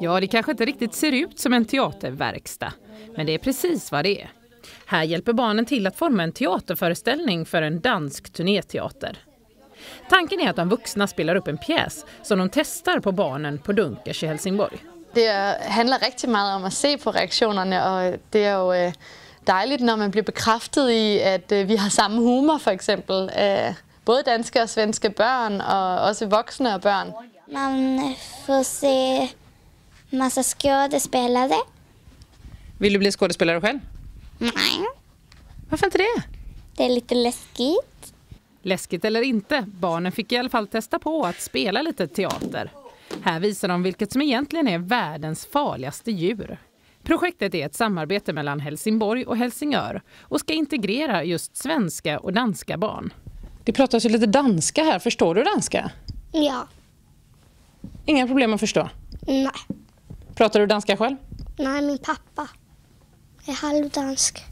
Ja, det kanske inte riktigt ser ut som en teaterverkstad, men det är precis vad det är. Här hjälper barnen till att forma en teaterföreställning för en dansk turnéteater. Tanken är att de vuxna spelar upp en pjäs som de testar på barnen på Dunkers i Helsingborg. Det handlar riktigt mycket om att se på reaktionerna och det är ju øh, dejligt när man blir bekräftad i att øh, vi har samma humor för exempel. Øh, både danska och svenska barn och också vuxna och barn. Man får se massa skådespelare. Vill du bli skådespelare själv? Nej. Varför inte det? Det är lite läskigt. Läskigt eller inte, barnen fick i alla fall testa på att spela lite teater. Här visar de vilket som egentligen är världens farligaste djur. Projektet är ett samarbete mellan Helsingborg och Helsingör och ska integrera just svenska och danska barn. Det pratas ju lite danska här. Förstår du danska? Ja. Inga problem att förstå? Nej. Pratar du danska själv? Nej, min pappa är halvdansk.